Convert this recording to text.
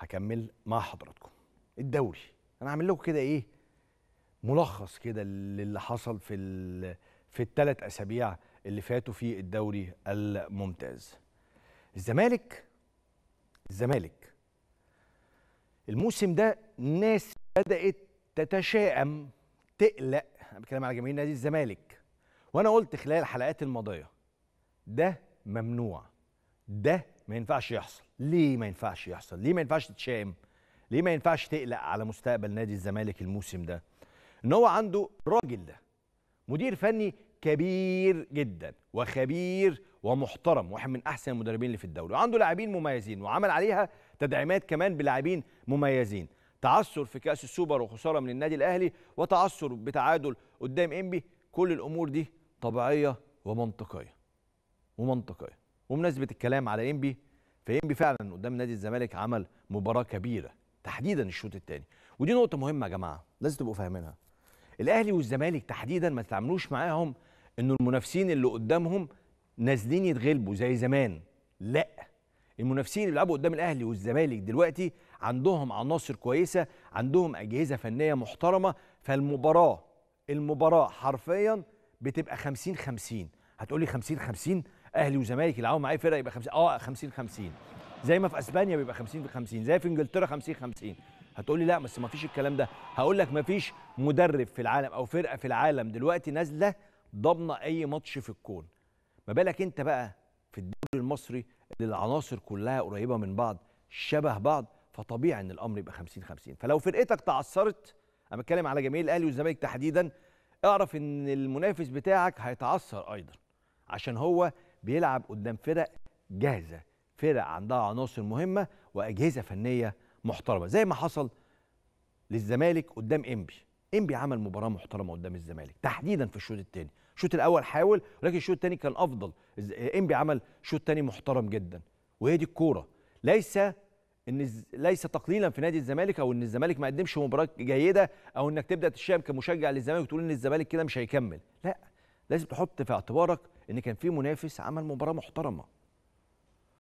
هكمل مع حضراتكم الدوري انا هعمل لكم كده ايه ملخص كده للي حصل في في الثلاث اسابيع اللي فاتوا في الدوري الممتاز الزمالك الزمالك الموسم ده ناس بدات تتشائم تقلق انا بتكلم على جماهير نادي الزمالك وانا قلت خلال الحلقات الماضيه ده ممنوع ده ما ينفعش يحصل ليه ما ينفعش يحصل ليه ما ينفعش تتشائم ليه ما ينفعش تقلق على مستقبل نادي الزمالك الموسم ده ان هو عنده راجل ده مدير فني كبير جدا وخبير ومحترم واحد من احسن المدربين اللي في الدوري وعنده لاعبين مميزين وعمل عليها تدعيمات كمان بلاعبين مميزين تعثر في كاس السوبر وخساره من النادي الاهلي وتعثر بتعادل قدام انبي كل الامور دي طبيعيه ومنطقيه ومنطقيه ومناسبه الكلام على انبي فانبي فعلا قدام نادي الزمالك عمل مباراه كبيره تحديدا الشوط الثاني ودي نقطه مهمه يا جماعه لازم تبقوا فاهمينها الاهلي والزمالك تحديدا ما تتعاملوش معاهم انه المنافسين اللي قدامهم نازلين يتغلبوا زي زمان لا المنافسين اللي بيلعبوا قدام الاهلي والزمالك دلوقتي عندهم عناصر كويسه عندهم اجهزه فنيه محترمه فالمباراه المباراه حرفيا بتبقى 50 50 هتقولي 50 50 اهلي وزمالك يلعبوا معايا فرقه يبقى 50 اه 50 50 زي ما في اسبانيا بيبقى 50 في 50 زي في انجلترا 50 50 هتقول لي لا بس ما فيش الكلام ده هقول لك ما فيش مدرب في العالم او فرقه في العالم دلوقتي نازله ضامنه اي ماتش في الكون ما بالك انت بقى في الدوري المصري اللي العناصر كلها قريبه من بعض شبه بعض فطبيعي ان الامر يبقى 50 50 فلو فرقتك تعثرت انا بتكلم على جماهير الاهلي والزمالك تحديدا اعرف ان المنافس بتاعك هيتعثر ايضا عشان هو بيلعب قدام فرق جاهزه فرق عندها عناصر مهمه واجهزه فنيه محترمه زي ما حصل للزمالك قدام انبي انبي عمل مباراه محترمه قدام الزمالك تحديدا في الشوط الثاني الشوط الاول حاول ولكن الشوط الثاني كان افضل انبي عمل شوط ثاني محترم جدا وهي دي الكوره ليس ان ليس تقليلا في نادي الزمالك او ان الزمالك ما قدمش مباراه جيده او انك تبدا تشام كمشجع للزمالك وتقول ان الزمالك كده مش هيكمل لا لازم تحط في اعتبارك ان كان في منافس عمل مباراه محترمه